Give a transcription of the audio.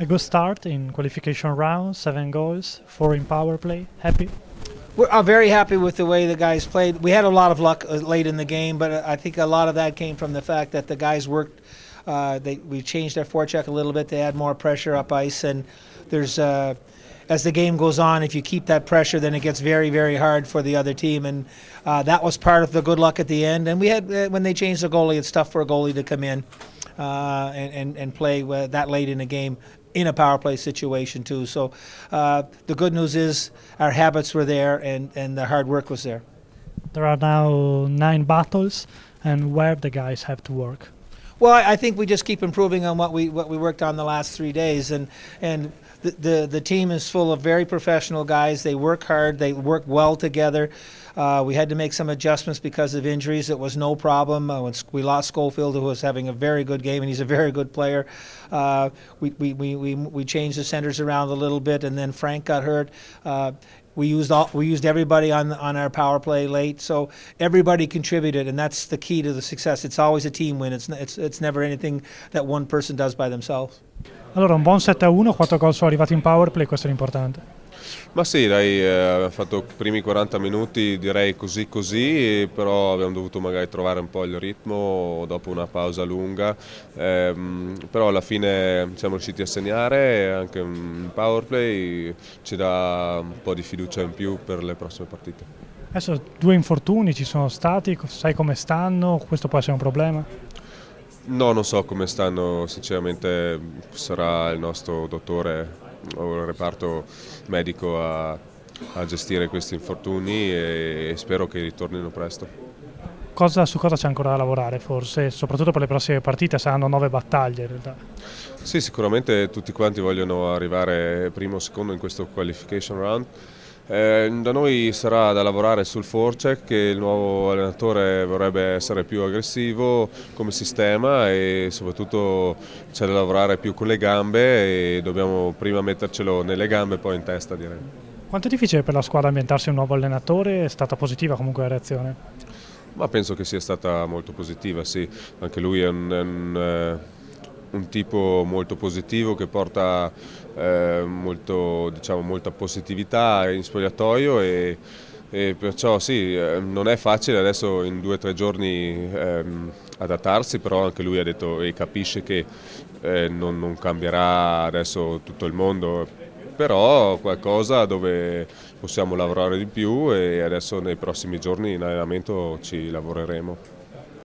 A good start in qualification round, seven goals, four in power play. Happy? We're very happy with the way the guys played. We had a lot of luck uh, late in the game, but uh, I think a lot of that came from the fact that the guys worked. Uh, they, we changed their forecheck a little bit. They add more pressure up ice, and there's uh, as the game goes on, if you keep that pressure, then it gets very, very hard for the other team. And uh, that was part of the good luck at the end. And we had uh, when they changed the goalie, it's tough for a goalie to come in uh, and, and, and play uh, that late in the game in a power play situation too. So uh, the good news is our habits were there and, and the hard work was there. There are now nine battles and where the guys have to work. Well, I, think we just keep improving on what we what we worked on the last three days, and and the, the, the team is full of very professional guys. They work hard. They work well together. Uh, we had to make some adjustments because of injuries. It was no problem. Uh, we lost Schofield, who was having a very good game, and he's a very good player. Uh, we, we, we, we, changed the centers around a little bit, and then Frank got hurt. Uh, we used all we used everybody on on our power play late, so everybody contributed, and that's the key to the success. It's always a team win. It's it's it's never anything that one person does by themselves. Allora un buon 7-1, quattro gol sono arrivati in power play, questo è l'importante. Ma sì, dai, eh, abbiamo fatto i primi 40 minuti direi così così, però abbiamo dovuto magari trovare un po' il ritmo dopo una pausa lunga, ehm, però alla fine siamo riusciti a segnare anche un power play ci dà un po' di fiducia in più per le prossime partite. Adesso due infortuni ci sono stati, sai come stanno, questo può essere un problema? No, non so come stanno, sinceramente sarà il nostro dottore un reparto medico a, a gestire questi infortuni e, e spero che ritornino presto. Cosa, su cosa c'è ancora da lavorare forse, soprattutto per le prossime partite, saranno nove battaglie in realtà. Sì, sicuramente tutti quanti vogliono arrivare primo o secondo in questo qualification round eh, da noi sarà da lavorare sul forecheck che il nuovo allenatore vorrebbe essere più aggressivo come sistema e soprattutto c'è da lavorare più con le gambe e dobbiamo prima mettercelo nelle gambe e poi in testa direi. Quanto è difficile per la squadra ambientarsi un nuovo allenatore? È stata positiva comunque la reazione? Ma penso che sia stata molto positiva, sì. Anche lui è un... È un eh un tipo molto positivo che porta eh, molto, diciamo, molta positività in spogliatoio e, e, perciò sì, eh, non è facile adesso in due o tre giorni ehm, adattarsi, però anche lui ha detto e capisce che eh, non, non cambierà adesso tutto il mondo, però qualcosa dove possiamo lavorare di più e adesso nei prossimi giorni in allenamento ci lavoreremo.